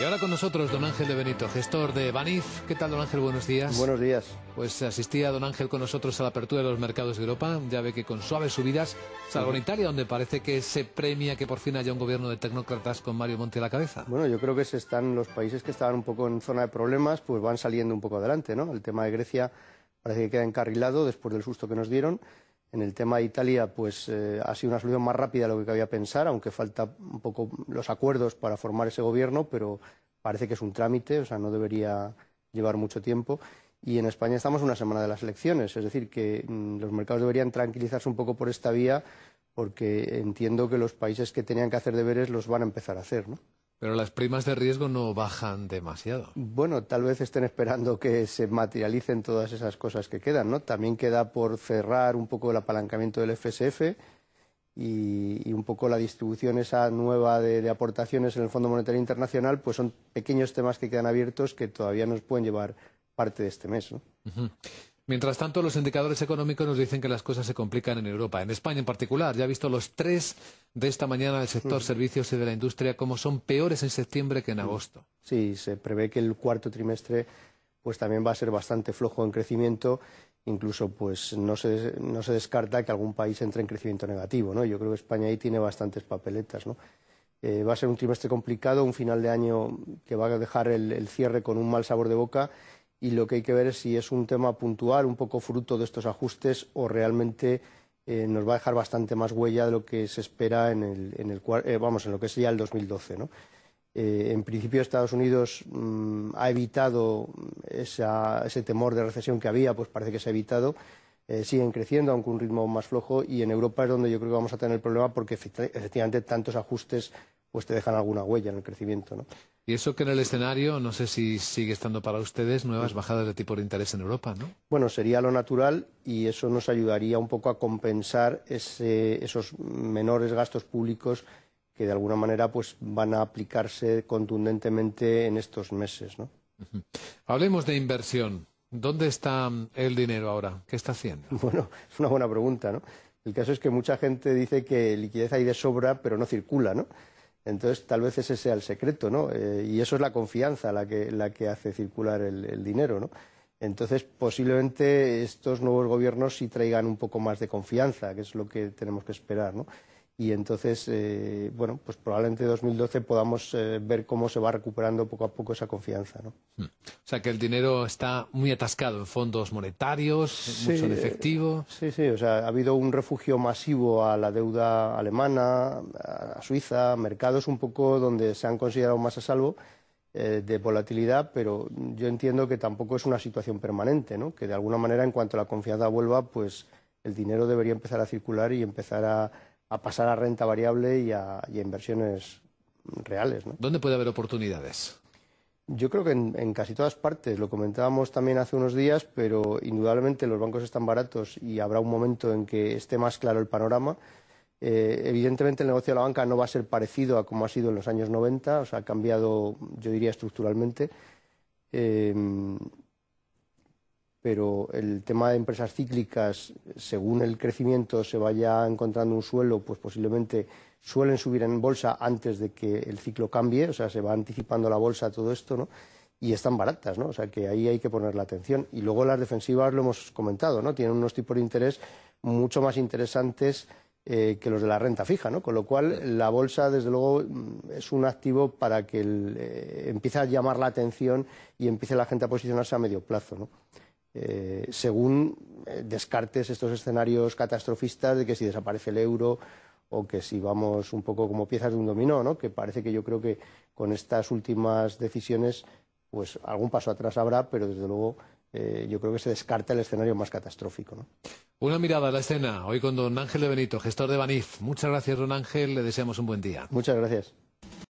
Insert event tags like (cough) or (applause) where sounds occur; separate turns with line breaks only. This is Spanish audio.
Y ahora con nosotros don Ángel de Benito, gestor de Banif. ¿Qué tal, don Ángel? Buenos días. Buenos días. Pues asistía don Ángel con nosotros a la apertura de los mercados de Europa. Ya ve que con suaves subidas, salvo en Italia, donde parece que se premia que por fin haya un gobierno de tecnócratas con Mario Monti a la cabeza.
Bueno, yo creo que se están los países que estaban un poco en zona de problemas, pues van saliendo un poco adelante, ¿no? El tema de Grecia parece que queda encarrilado después del susto que nos dieron. En el tema de Italia, pues eh, ha sido una solución más rápida de lo que cabía pensar, aunque falta un poco los acuerdos para formar ese gobierno, pero parece que es un trámite, o sea, no debería llevar mucho tiempo. Y en España estamos una semana de las elecciones, es decir, que mm, los mercados deberían tranquilizarse un poco por esta vía, porque entiendo que los países que tenían que hacer deberes los van a empezar a hacer, ¿no?
Pero las primas de riesgo no bajan demasiado.
Bueno, tal vez estén esperando que se materialicen todas esas cosas que quedan, ¿no? También queda por cerrar un poco el apalancamiento del FSF y, un poco la distribución esa nueva de, aportaciones en el Fondo Monetario Internacional, pues son pequeños temas que quedan abiertos que todavía nos pueden llevar parte de este mes, ¿no?
Mientras tanto, los indicadores económicos nos dicen que las cosas se complican en Europa, en España en particular. Ya ha visto los tres de esta mañana del sector mm. servicios y de la industria como son peores en septiembre que en mm. agosto.
Sí, se prevé que el cuarto trimestre pues también va a ser bastante flojo en crecimiento. Incluso pues no se, no se descarta que algún país entre en crecimiento negativo. ¿no? Yo creo que España ahí tiene bastantes papeletas. Eh, va a ser un trimestre complicado, un final de año que va a dejar el cierre con un mal sabor de boca y lo que hay que ver es si es un tema puntual, un poco fruto de estos ajustes o realmente eh, nos va a dejar bastante más huella de lo que se espera en el, eh, vamos en lo que sería el 2012, ¿no? Eh, en principio Estados Unidos mm, ha evitado ese temor de recesión que había, pues parece que se ha evitado. siguen creciendo, aunque un ritmo más flojo, y en Europa es donde yo creo que vamos a tener el problema porque efectivamente tantos ajustes pues te dejan alguna huella en el crecimiento. ¿no?
Y eso que en el escenario, no sé si sigue estando para ustedes, nuevas bajadas de tipo de interés en Europa, ¿no?
Bueno, sería lo natural y eso nos ayudaría un poco a compensar esos menores gastos públicos que de alguna manera pues, van a aplicarse contundentemente en estos meses, ¿no?
Hablemos de inversión. ¿Dónde está el dinero ahora? ¿Qué está haciendo? (laughs) Bueno,
es una buena pregunta, ¿no? El caso es que mucha gente dice que liquidez hay de sobra, pero no circula, ¿no? Entonces, tal vez ese sea el secreto, ¿no? Eh, y eso es la confianza la que, hace circular el, el, dinero, ¿no? Entonces, posiblemente estos nuevos gobiernos sí traigan un poco más de confianza, que es lo que tenemos que esperar, ¿no? y entonces, eh, bueno, pues probablemente en 2012 podamos eh, ver cómo se va recuperando poco a poco esa confianza, ¿no? Hmm.
O sea, que el dinero está muy atascado en fondos monetarios, mucho en efectivo.
Sí, sí, o sea, ha habido un refugio masivo a la deuda alemana, a Suiza, mercados un poco donde se han considerado más a salvo eh, de volatilidad, pero yo entiendo que tampoco es una situación permanente, ¿no? Que de alguna manera, en cuanto la confianza vuelva, pues el dinero debería empezar a circular y empezar a a pasar a renta variable y a, inversiones reales.
¿Dónde puede haber oportunidades?
Yo creo que en, casi todas partes, lo comentábamos también hace unos días, pero indudablemente los bancos están baratos y habrá un momento en que esté más claro el panorama. Eh, evidentemente el negocio de la banca no va a ser parecido a como ha sido en los años 90, o sea, ha cambiado, yo diría, estructuralmente. Eh, pero el tema de empresas cíclicas, según el crecimiento se vaya encontrando un suelo, pues posiblemente suelen subir en bolsa antes de que el ciclo cambie, o sea, se va anticipando la bolsa todo esto, ¿no? Y están baratas, ¿no? O sea, que ahí hay que poner la atención. Y luego las defensivas, lo hemos comentado, ¿no? Tienen unos tipos de interés mucho más interesantes eh, que los de la renta fija, ¿no? Con lo cual, la bolsa, desde luego, mm, es un activo para que eh, empiece a llamar la atención y empiece la gente a posicionarse a medio plazo, ¿no? Eh, según eh, descartes estos escenarios catastrofistas de que si desaparece el euro o que si vamos un poco como piezas de un dominó, que parece que yo creo que con estas últimas decisiones pues algún paso atrás habrá, pero desde luego eh, yo creo que se descarta el escenario más catastrófico.
Una mirada a la escena, hoy con don Ángel de Benito, gestor de Banif. Muchas gracias, don Ángel, le deseamos un buen día.
Muchas gracias.